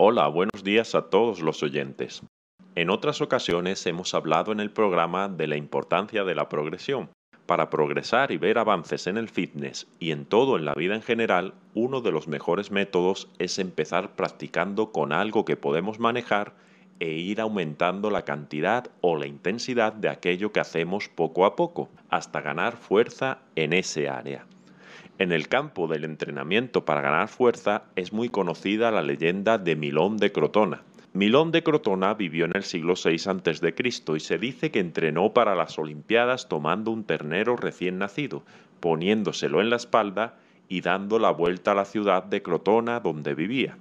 Hola, buenos días a todos los oyentes. En otras ocasiones hemos hablado en el programa de la importancia de la progresión. Para progresar y ver avances en el fitness y en todo en la vida en general, uno de los mejores métodos es empezar practicando con algo que podemos manejar e ir aumentando la cantidad o la intensidad de aquello que hacemos poco a poco, hasta ganar fuerza en ese área. En el campo del entrenamiento para ganar fuerza es muy conocida la leyenda de Milón de Crotona. Milón de Crotona vivió en el siglo VI a.C. y se dice que entrenó para las Olimpiadas tomando un ternero recién nacido, poniéndoselo en la espalda y dando la vuelta a la ciudad de Crotona donde vivía.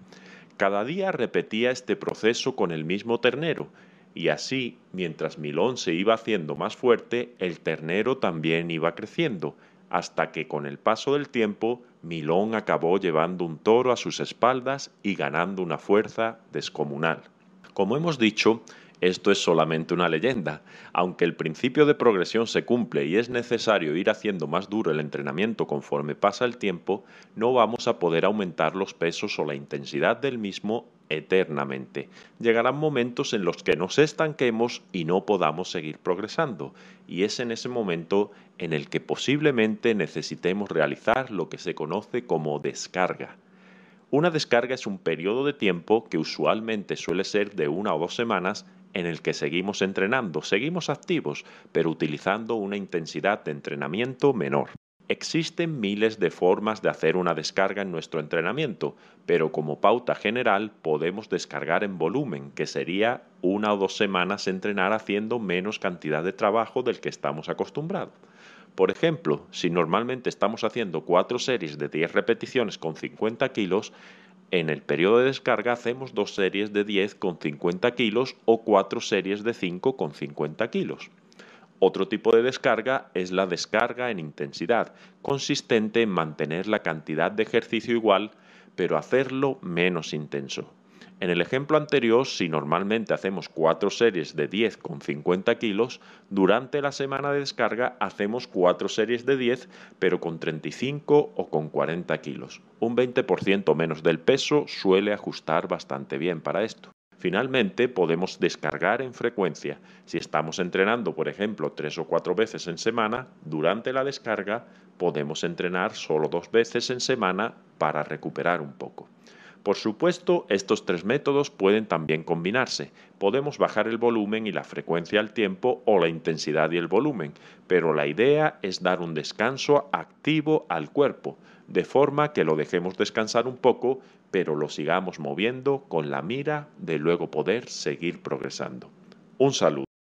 Cada día repetía este proceso con el mismo ternero, y así, mientras Milón se iba haciendo más fuerte, el ternero también iba creciendo, hasta que con el paso del tiempo Milón acabó llevando un toro a sus espaldas y ganando una fuerza descomunal. Como hemos dicho, esto es solamente una leyenda. Aunque el principio de progresión se cumple y es necesario ir haciendo más duro el entrenamiento conforme pasa el tiempo, no vamos a poder aumentar los pesos o la intensidad del mismo eternamente. Llegarán momentos en los que nos estanquemos y no podamos seguir progresando, y es en ese momento en el que posiblemente necesitemos realizar lo que se conoce como descarga. Una descarga es un periodo de tiempo que usualmente suele ser de una o dos semanas en el que seguimos entrenando, seguimos activos, pero utilizando una intensidad de entrenamiento menor. Existen miles de formas de hacer una descarga en nuestro entrenamiento, pero como pauta general podemos descargar en volumen, que sería una o dos semanas entrenar haciendo menos cantidad de trabajo del que estamos acostumbrados. Por ejemplo, si normalmente estamos haciendo cuatro series de 10 repeticiones con 50 kilos, en el periodo de descarga hacemos dos series de 10 con 50 kilos o cuatro series de 5 con 50 kilos. Otro tipo de descarga es la descarga en intensidad, consistente en mantener la cantidad de ejercicio igual, pero hacerlo menos intenso. En el ejemplo anterior, si normalmente hacemos cuatro series de 10 con 50 kilos, durante la semana de descarga hacemos cuatro series de 10 pero con 35 o con 40 kilos. Un 20% menos del peso suele ajustar bastante bien para esto. Finalmente, podemos descargar en frecuencia. Si estamos entrenando, por ejemplo, tres o cuatro veces en semana, durante la descarga podemos entrenar solo dos veces en semana para recuperar un poco. Por supuesto, estos tres métodos pueden también combinarse. Podemos bajar el volumen y la frecuencia al tiempo o la intensidad y el volumen, pero la idea es dar un descanso activo al cuerpo, de forma que lo dejemos descansar un poco, pero lo sigamos moviendo con la mira de luego poder seguir progresando. Un saludo.